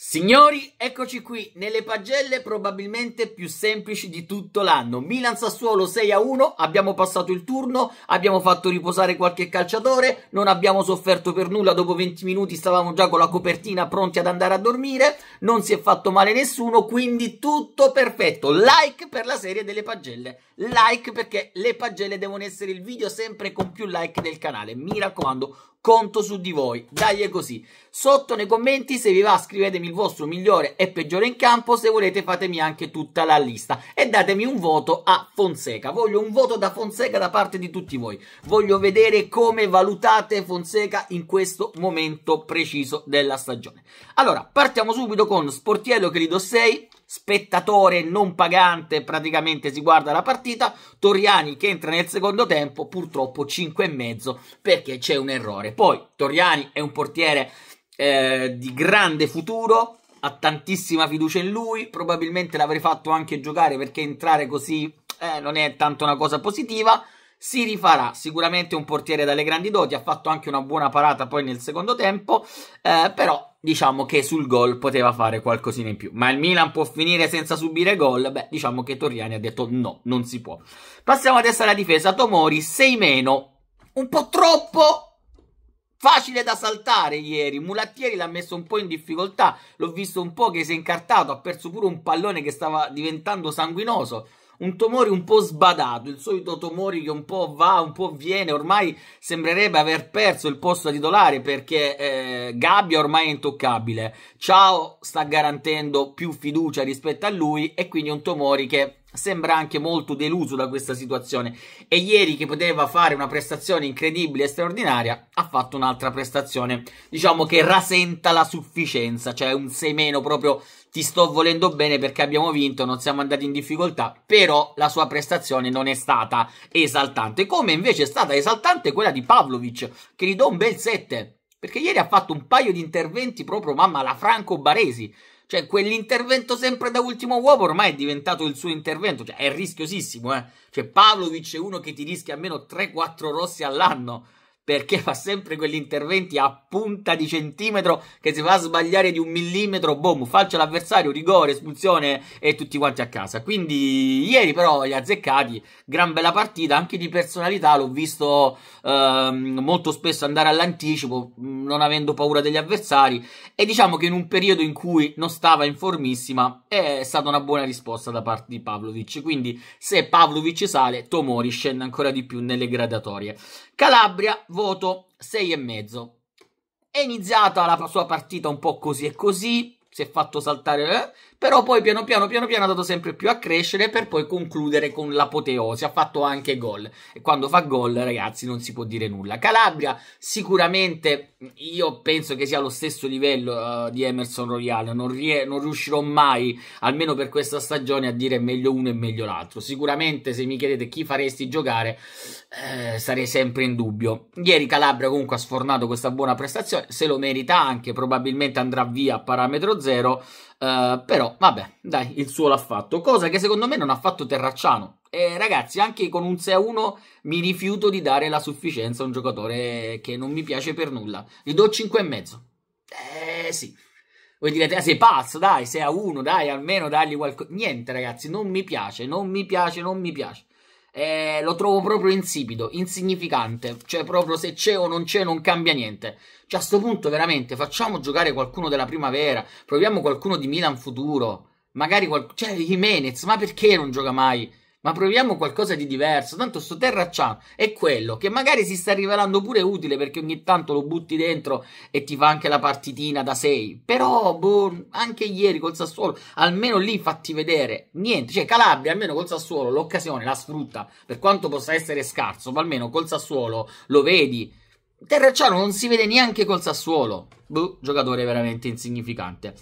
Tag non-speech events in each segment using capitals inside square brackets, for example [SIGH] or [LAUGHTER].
Signori, eccoci qui nelle pagelle probabilmente più semplici di tutto l'anno. Milan Sassuolo 6 a 1, abbiamo passato il turno, abbiamo fatto riposare qualche calciatore, non abbiamo sofferto per nulla, dopo 20 minuti stavamo già con la copertina pronti ad andare a dormire, non si è fatto male nessuno, quindi tutto perfetto. Like per la serie delle pagelle like perché le pagelle devono essere il video sempre con più like del canale. Mi raccomando, conto su di voi. Dai è così. Sotto nei commenti se vi va scrivetemi il vostro migliore e peggiore in campo, se volete fatemi anche tutta la lista e datemi un voto a Fonseca. Voglio un voto da Fonseca da parte di tutti voi. Voglio vedere come valutate Fonseca in questo momento preciso della stagione. Allora, partiamo subito con Sportiello che gli do 6 spettatore non pagante praticamente si guarda la partita, Torriani che entra nel secondo tempo purtroppo 5 e mezzo perché c'è un errore. Poi Torriani è un portiere eh, di grande futuro, ha tantissima fiducia in lui, probabilmente l'avrei fatto anche giocare perché entrare così eh, non è tanto una cosa positiva si rifarà sicuramente un portiere dalle grandi doti, ha fatto anche una buona parata poi nel secondo tempo, eh, però diciamo che sul gol poteva fare qualcosina in più. Ma il Milan può finire senza subire gol? Beh, diciamo che Torriani ha detto no, non si può. Passiamo adesso alla difesa, Tomori 6 meno, un po' troppo facile da saltare ieri. Mulattieri l'ha messo un po' in difficoltà. L'ho visto un po' che si è incartato. Ha perso pure un pallone che stava diventando sanguinoso un Tomori un po' sbadato, il solito Tomori che un po' va, un po' viene, ormai sembrerebbe aver perso il posto titolare perché eh, Gabbia ormai è intoccabile. Ciao sta garantendo più fiducia rispetto a lui e quindi è un Tomori che sembra anche molto deluso da questa situazione e ieri che poteva fare una prestazione incredibile e straordinaria ha fatto un'altra prestazione diciamo che rasenta la sufficienza cioè un 6 meno proprio ti sto volendo bene perché abbiamo vinto, non siamo andati in difficoltà, però la sua prestazione non è stata esaltante, come invece è stata esaltante quella di Pavlovic, che gli do un bel 7, perché ieri ha fatto un paio di interventi proprio mamma la Franco Baresi, cioè quell'intervento sempre da ultimo uomo ormai è diventato il suo intervento, cioè è rischiosissimo, eh? cioè Pavlovic è uno che ti rischia almeno 3-4 rossi all'anno, perché fa sempre quegli interventi a punta di centimetro che si fa sbagliare di un millimetro, boom, falcia all'avversario, rigore, espulsione e tutti quanti a casa. Quindi ieri però gli azzeccati, gran bella partita, anche di personalità, l'ho visto ehm, molto spesso andare all'anticipo, mm, non avendo paura degli avversari e diciamo che in un periodo in cui non stava in formissima è stata una buona risposta da parte di Pavlovic. Quindi se Pavlovic sale, Tomori scende ancora di più nelle gradatorie. Calabria voto mezzo. È iniziata la sua partita un po' così e così, si è fatto saltare, eh? però poi piano piano piano piano è andato sempre più a crescere per poi concludere con l'apoteosi, ha fatto anche gol e quando fa gol ragazzi non si può dire nulla. Calabria sicuramente io penso che sia allo stesso livello uh, di Emerson Royale, non, non, riuscirò mai, almeno per questa stagione, a dire meglio uno e meglio l'altro. Sicuramente se mi chiedete chi faresti giocare eh, sarei sempre in dubbio. Ieri Calabria comunque ha sfornato questa buona prestazione, se lo merita anche, probabilmente andrà via a parametro zero. Eh, però, vabbè, dai, il suo l'ha fatto. Cosa che secondo me non ha fatto Terracciano. E ragazzi, anche con un 6-1 mi rifiuto di dare la sufficienza a un giocatore che non mi piace per nulla. Gli do 5,5. Eh sì. Voi direte, ah, sei pazzo, dai, 6 a 1, dai, almeno dagli qualcosa. Niente, ragazzi, non mi piace, non mi piace, non mi piace eh, lo trovo proprio insipido, insignificante. Cioè, proprio se c'è o non c'è, non cambia niente. Cioè, a questo punto, veramente, facciamo giocare qualcuno della primavera. Proviamo qualcuno di Milan futuro. Magari qualcuno... Cioè, Jimenez, ma perché non gioca mai? ma proviamo qualcosa di diverso. Tanto sto terracciano è quello che magari si sta rivelando pure utile perché ogni tanto lo butti dentro e ti fa anche la partitina da 6. Però, boh, anche ieri col Sassuolo, almeno lì fatti vedere niente. Cioè, Calabria almeno col Sassuolo l'occasione la sfrutta, per quanto possa essere scarso, ma almeno col Sassuolo lo vedi. Terracciano non si vede neanche col Sassuolo. Boh, giocatore veramente insignificante.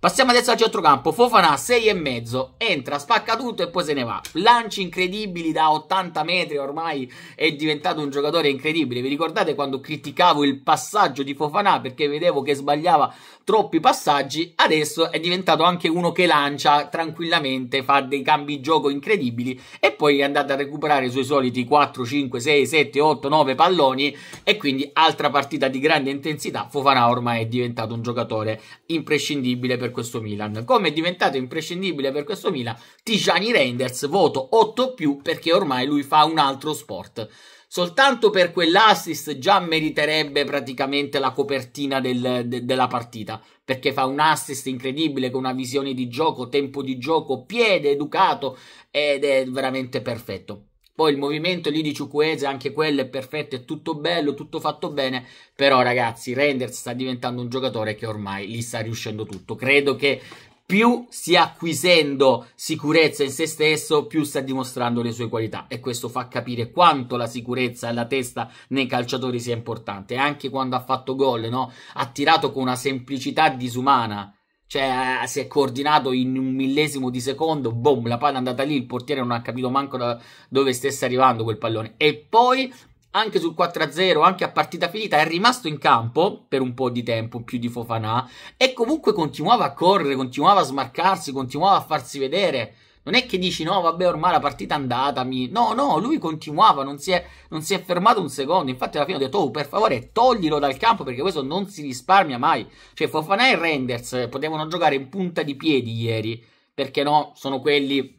Passiamo adesso al centrocampo. Fofana 6,5. Entra, spacca tutto e poi se ne va. Lanci incredibili da 80 metri. Ormai è diventato un giocatore incredibile. Vi ricordate quando criticavo il passaggio di Fofana perché vedevo che sbagliava troppi passaggi? Adesso è diventato anche uno che lancia tranquillamente, fa dei cambi gioco incredibili e poi è andato a recuperare i suoi soliti 4, 5, 6, 7, 8, 9 palloni. E quindi altra partita di grande intensità. Fofana ormai è diventato un giocatore imprescindibile per per questo Milan. Come è diventato imprescindibile per questo Milan, Tijani Reinders, voto 8 più perché ormai lui fa un altro sport. Soltanto per quell'assist già meriterebbe praticamente la copertina del, de, della partita, perché fa un assist incredibile con una visione di gioco, tempo di gioco, piede educato ed è veramente perfetto. Poi il movimento lì di Ciucuese, anche quello è perfetto, è tutto bello, tutto fatto bene, però ragazzi Renders sta diventando un giocatore che ormai gli sta riuscendo tutto. Credo che più stia acquisendo sicurezza in se stesso, più sta dimostrando le sue qualità. E questo fa capire quanto la sicurezza e la testa nei calciatori sia importante. Anche quando ha fatto gol, no? ha tirato con una semplicità disumana cioè, eh, si è coordinato in un millesimo di secondo, boom, la palla è andata lì, il portiere non ha capito manco da dove stesse arrivando quel pallone. E poi, anche sul 4-0, anche a partita finita, è rimasto in campo per un po' di tempo, più di Fofanà, e comunque continuava a correre, continuava a smarcarsi, continuava a farsi vedere. Non è che dici no, vabbè, ormai la partita è andata. Mi... No, no, lui continuava, non si, è, non si, è, fermato un secondo. Infatti, alla fine ho detto, oh, per favore, toglilo dal campo perché questo non si risparmia mai. Cioè, Fofana e Renders eh, potevano giocare in punta di piedi ieri perché no, sono quelli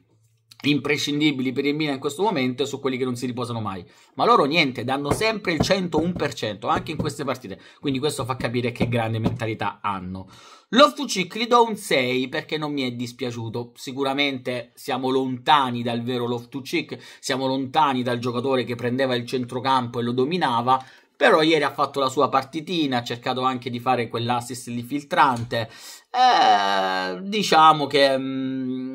imprescindibili per il Milan in questo momento e su quelli che non si riposano mai. Ma loro niente, danno sempre il 101%, anche in queste partite. Quindi questo fa capire che grande mentalità hanno. L'OFC gli do un 6 perché non mi è dispiaciuto. Sicuramente siamo lontani dal vero Loftucic, siamo lontani dal giocatore che prendeva il centrocampo e lo dominava, però ieri ha fatto la sua partitina, ha cercato anche di fare quell'assist lì filtrante. Eh, diciamo che mh, mm,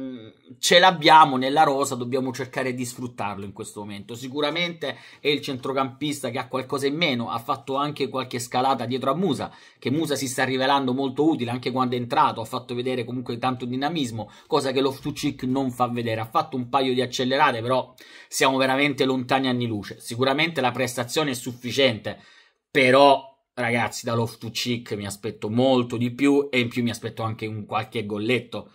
ce l'abbiamo nella rosa, dobbiamo cercare di sfruttarlo in questo momento. Sicuramente è il centrocampista che ha qualcosa in meno, ha fatto anche qualche scalata dietro a Musa, che Musa si sta rivelando molto utile anche quando è entrato, ha fatto vedere comunque tanto dinamismo, cosa che Loftucic non fa vedere. Ha fatto un paio di accelerate, però siamo veramente lontani anni luce. Sicuramente la prestazione è sufficiente, però ragazzi da Loftucic mi aspetto molto di più e in più mi aspetto anche un qualche golletto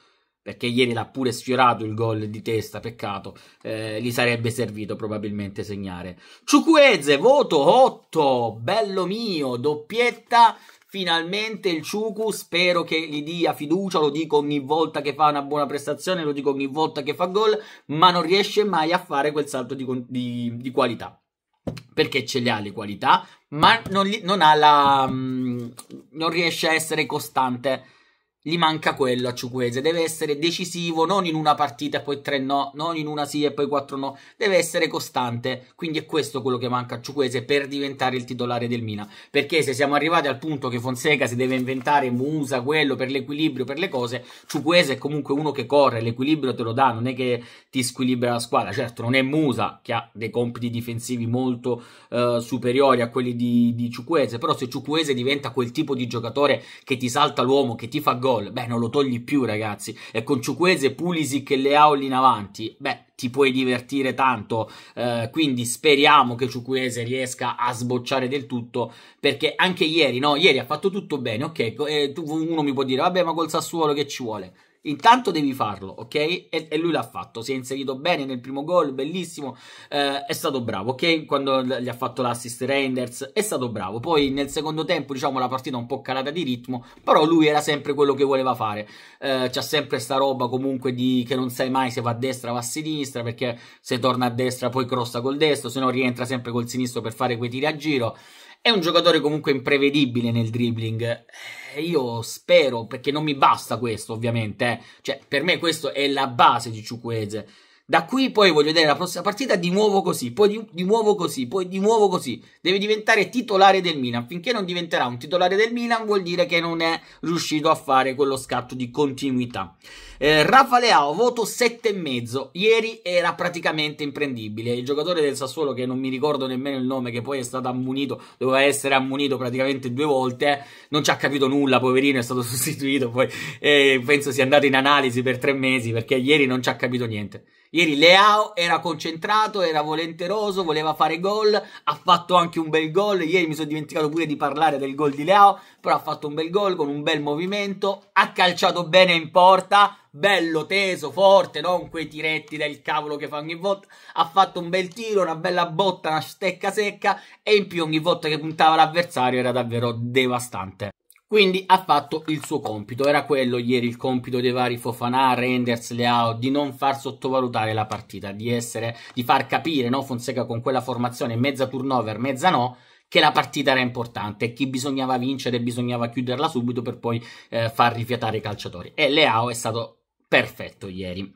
perché ieri l'ha pure sfiorato il gol di testa, peccato, eh, gli sarebbe servito probabilmente segnare. Ciucueze, voto 8, bello mio, doppietta finalmente il Ciucu spero che gli dia fiducia, lo dico ogni volta che fa una buona prestazione, lo dico ogni volta che fa gol, ma non riesce mai a fare quel salto di, di, di qualità. Perché ce le ha le qualità, ma non, non, la, mm, non riesce a essere costante gli manca quello a Ciuquese, deve essere decisivo, non in una partita e poi tre no, non in una sì e poi quattro no, deve essere costante, quindi è questo quello che manca a Ciuquese per diventare il titolare del Mina, perché se siamo arrivati al punto che Fonseca si deve inventare Musa, quello per l'equilibrio, per le cose, Ciuquese è comunque uno che corre, l'equilibrio te lo dà, non è che ti squilibra la squadra, certo non è Musa che ha dei compiti difensivi molto eh, superiori a quelli di, di Ciuquese, però se Ciuquese diventa quel tipo di giocatore che ti salta l'uomo, che ti fa gol, gol. Beh, non lo togli più, ragazzi. E con Ciuquese, Pulisic e Leao in avanti, beh, ti puoi divertire tanto. Eh, quindi speriamo che Ciuquese riesca a sbocciare del tutto, perché anche ieri, no? Ieri ha fatto tutto bene, ok? Eh, tu, uno mi può dire, vabbè, ma col Sassuolo che ci vuole? Intanto devi farlo, ok? E, e lui l'ha fatto, si è inserito bene nel primo gol, bellissimo, eh, è stato bravo, ok? Quando gli ha fatto l'assist Reinders è stato bravo. Poi nel secondo tempo, diciamo, la partita un po' calata di ritmo, però lui era sempre quello che voleva fare. Eh, c'ha sempre sta roba comunque di che non sai mai se va a destra o va a sinistra, perché se torna a destra poi crossa col destro, se no rientra sempre col sinistro per fare quei tiri a giro. È un giocatore comunque imprevedibile nel dribbling. Eh, io spero, perché non mi basta questo ovviamente, eh. cioè per me questo è la base di Ciuqueze, da qui poi voglio vedere la prossima partita di nuovo così, poi di, di, nuovo così, poi di nuovo così. Deve diventare titolare del Milan. Finché non diventerà un titolare del Milan vuol dire che non è riuscito a fare quello scatto di continuità. Eh, Rafa Leao, voto 7,5. Ieri era praticamente imprendibile. Il giocatore del Sassuolo, che non mi ricordo nemmeno il nome, che poi è stato ammunito, doveva essere ammunito praticamente due volte, non ci ha capito nulla, poverino, è stato [LAUGHS] sostituito. Poi eh, penso sia andato in analisi per tre mesi perché ieri non ci ha capito niente. Ieri Leao era concentrato, era volenteroso, voleva fare gol, ha fatto anche un bel gol. Ieri mi sono dimenticato pure di parlare del gol di Leao, però ha fatto un bel gol con un bel movimento, ha calciato bene in porta, bello, teso, forte, non quei tiretti del cavolo che fa ogni volta. Ha fatto un bel tiro, una bella botta, una stecca secca e in più ogni volta che puntava l'avversario era davvero devastante. Quindi ha fatto il suo compito, era quello ieri il compito dei vari Fofanà, Renders, Leao, di non far sottovalutare la partita, di, essere, di far capire no, Fonseca con quella formazione mezza turnover, mezza no, che la partita era importante e che bisognava vincere, bisognava chiuderla subito per poi eh, far rifiatare i calciatori. E Leao è stato perfetto ieri.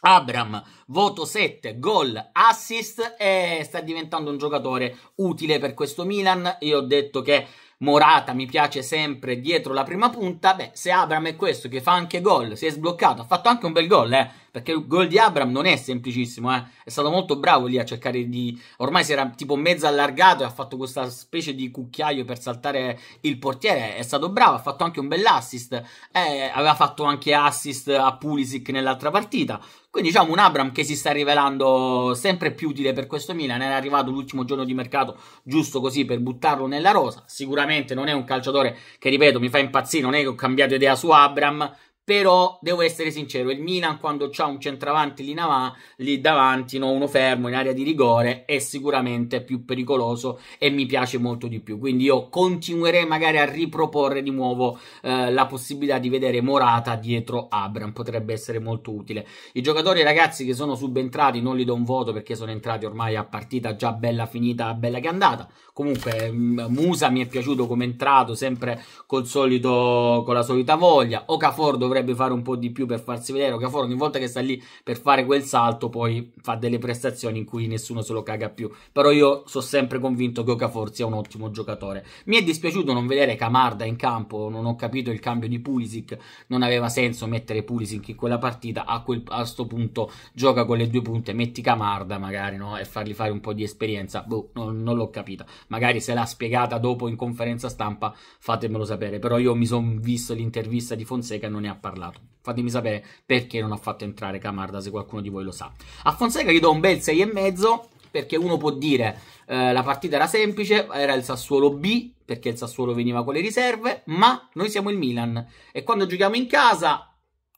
Abram, voto 7, gol, assist e sta diventando un giocatore utile per questo Milan. Io ho detto che Morata mi piace sempre dietro la prima punta, beh, se Abram è questo che fa anche gol, si è sbloccato, ha fatto anche un bel gol, eh, perché il gol di Abram non è semplicissimo, eh, è stato molto bravo lì a cercare di... ormai si era tipo mezzo allargato e ha fatto questa specie di cucchiaio per saltare il portiere, è stato bravo, ha fatto anche un bell'assist, eh, aveva fatto anche assist a Pulisic nell'altra partita, quindi diciamo un Abram che si sta rivelando sempre più utile per questo Milan, era arrivato l'ultimo giorno di mercato giusto così per buttarlo nella rosa, sicuramente non è un calciatore che ripeto mi fa impazzire, non è che ho cambiato idea su Abram, però devo essere sincero, il Milan quando c'ha un centravanti lì, nav- lì davanti, no? uno fermo in area di rigore, è sicuramente più pericoloso e mi piace molto di più. Quindi io continuerei magari a riproporre di nuovo eh, la possibilità di vedere Morata dietro Abram, potrebbe essere molto utile. I giocatori ragazzi che sono subentrati non li do un voto perché sono entrati ormai a partita già bella finita, bella che è andata. Comunque mm, Musa mi è piaciuto come è entrato, sempre col solito, con la solita voglia. Okafor dovrebbe dovrebbe fare un po' di più per farsi vedere. Okafor ogni volta che sta lì per fare quel salto poi fa delle prestazioni in cui nessuno se lo caga più. Però io sono sempre convinto che Okafor sia un ottimo giocatore. Mi è dispiaciuto non vedere Camarda in campo, non ho capito il cambio di Pulisic, non aveva senso mettere Pulisic in quella partita. A questo punto gioca con le due punte, metti Camarda magari no? e fargli fare un po' di esperienza. Boh, non, non l'ho capita. Magari se l'ha spiegata dopo in conferenza stampa fatemelo sapere. Però io mi sono visto l'intervista di Fonseca, non ne ha parlato parlato. Fatemi sapere perché non ha fatto entrare Camarda, se qualcuno di voi lo sa. A Fonseca gli do un bel 6,5 perché uno può dire eh, la partita era semplice, era il Sassuolo B perché il Sassuolo veniva con le riserve, ma noi siamo il Milan e quando giochiamo in casa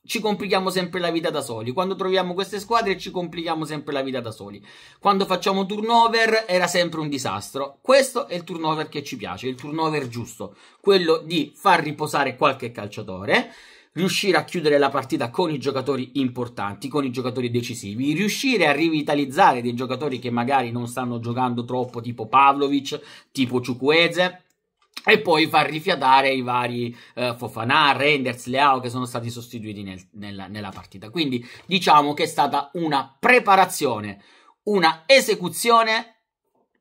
ci complichiamo sempre la vita da soli. Quando troviamo queste squadre ci complichiamo sempre la vita da soli. Quando facciamo turnover era sempre un disastro. Questo è il turnover che ci piace, il turnover giusto, quello di far riposare qualche calciatore riuscire a chiudere la partita con i giocatori importanti, con i giocatori decisivi, riuscire a rivitalizzare dei giocatori che magari non stanno giocando troppo, tipo Pavlovic, tipo Ciucueze, e poi far rifiatare i vari eh, Fofanà, Renders, Leao che sono stati sostituiti nel, nella, nella partita. Quindi diciamo che è stata una preparazione, una esecuzione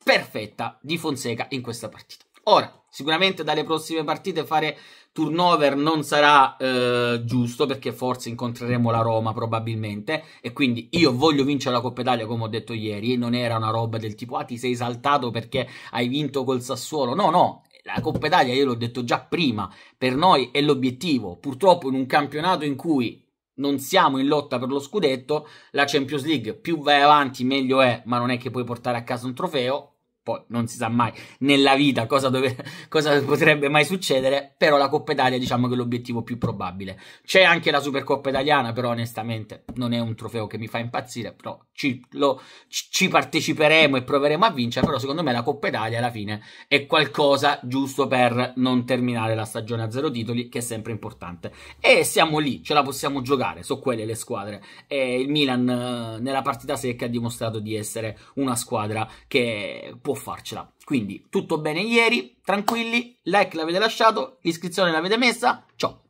perfetta di Fonseca in questa partita. Ora, sicuramente dalle prossime partite fare turnover non sarà eh, giusto perché forse incontreremo la Roma probabilmente e quindi io voglio vincere la Coppa Italia come ho detto ieri, non era una roba del tipo ah ti sei saltato perché hai vinto col Sassuolo, no no, la Coppa Italia io l'ho detto già prima, per noi è l'obiettivo, purtroppo in un campionato in cui non siamo in lotta per lo scudetto, la Champions League più vai avanti meglio è, ma non è che puoi portare a casa un trofeo, poi non si sa mai nella vita cosa, dove, cosa, potrebbe mai succedere, però la Coppa Italia diciamo che è l'obiettivo più probabile. C'è anche la Supercoppa Italiana, però onestamente non è un trofeo che mi fa impazzire, però ci, lo, ci parteciperemo e proveremo a vincere, però secondo me la Coppa Italia alla fine è qualcosa giusto per non terminare la stagione a zero titoli, che è sempre importante. E siamo lì, ce la possiamo giocare, sono quelle le squadre. E il Milan eh, nella partita secca ha dimostrato di essere una squadra che può può farcela. Quindi tutto bene ieri, tranquilli, like l'avete lasciato, l'iscrizione l'avete messa, ciao!